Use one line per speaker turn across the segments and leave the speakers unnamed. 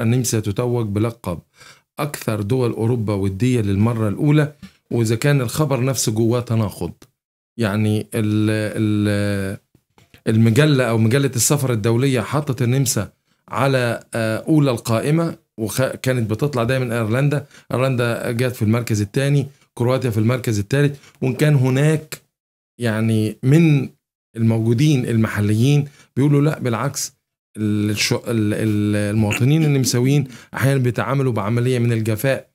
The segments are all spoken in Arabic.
النمسا تتوج بلقب أكثر دول أوروبا ودية للمرة الأولى وإذا كان الخبر نفسه جواه تناقض يعني ال المجلة أو مجلة السفر الدولية حطت النمسا على آه، أولى القائمة وكانت بتطلع دايما ايرلندا ايرلندا جت في المركز الثاني كرواتيا في المركز الثالث وان كان هناك يعني من الموجودين المحليين بيقولوا لا بالعكس المواطنين النمساويين احيانا بيتعاملوا بعمليه من الجفاء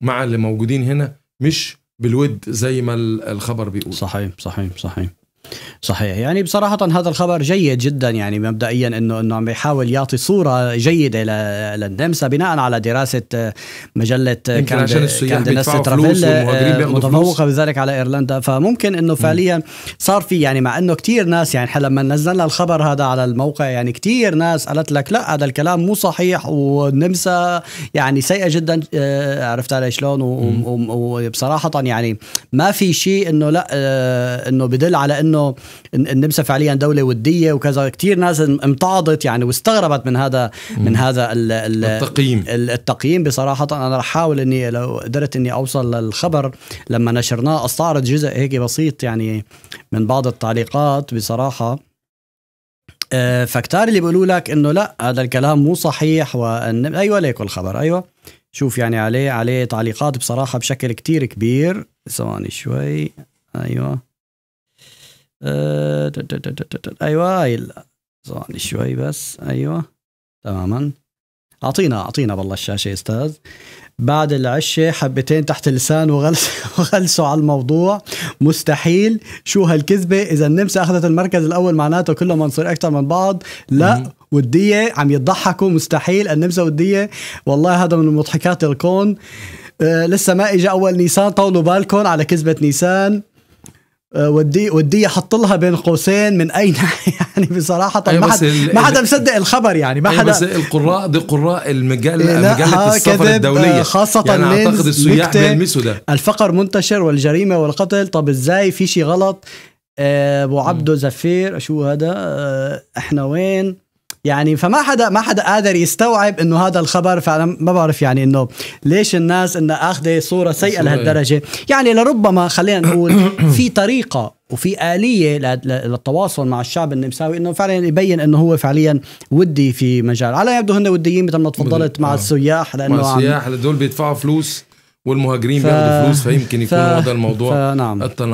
مع اللي موجودين هنا مش بالود زي ما الخبر بيقول صحيح صحيح صحيح صحيح يعني بصراحة
هذا الخبر جيد جدا يعني مبدئيا انه انه عم يحاول يعطي صورة جيدة للنمسا بناء على دراسة آه، مجلة آه، كاندنس ترافيل آه، متفوقة بذلك على ايرلندا فممكن انه فعليا صار في يعني مع انه كثير ناس يعني لما نزلنا الخبر هذا على الموقع يعني كثير ناس قالت لك لا هذا الكلام مو صحيح والنمسا يعني سيئة جدا عرفت علي شلون وبصراحة يعني ما في شيء انه لا انه بدل على انه النمسا فعليا دوله وديه وكذا كثير ناس امتعضت يعني واستغربت من هذا من هذا الـ الـ التقييم التقييم بصراحه انا رح احاول اني لو قدرت اني اوصل للخبر لما نشرناه استعرض جزء هيك بسيط يعني من بعض التعليقات بصراحه آه، فكتار اللي بيقولوا لك انه لا هذا الكلام مو صحيح وان ايوه ليكو الخبر ايوه شوف يعني عليه عليه تعليقات بصراحه بشكل كتير كبير ثواني شوي ايوه آه ايوه ثواني شوي بس ايوه تماما اعطينا اعطينا بالله الشاشه يا استاذ بعد العشه حبتين تحت اللسان وغلس وغلسوا على الموضوع مستحيل شو هالكذبه اذا النمسا اخذت المركز الاول معناته كلهم منصور اكثر من بعض لا وديه عم يضحكوا مستحيل النمسا وديه والله هذا من مضحكات الكون أه لسه ما اجى اول نيسان طولوا بالكم على كذبه نيسان آه، ودي ودي احط لها بين قوسين من اي ناحيه يعني بصراحه أيوة ما حد ما حدا مصدق الخبر يعني ما أيوة، حدا أيوة بس
القراء دي قراء المجال مجله آه، السفر آه، الدوليه يعني خاصه يعني اعتقد السياح بيلمسوا ده
الفقر منتشر والجريمه والقتل طب ازاي في شيء غلط ابو عبده زفير شو هذا احنا وين يعني فما حدا ما حدا قادر يستوعب انه هذا الخبر فانا ما بعرف يعني انه ليش الناس انها اخذه صوره سيئه لهالدرجه يعني لربما خلينا نقول في طريقه وفي آلية للتواصل مع الشعب النمساوي انه فعلا يبين انه هو فعليا ودي في مجال على يبدو هن وديين مثل ما تفضلت مع السياح لانه مع السياح
هدول بيدفعوا فلوس والمهاجرين ف... بياخذوا فلوس فيمكن يكون ف... هذا الموضوع ف... نعم. التناقض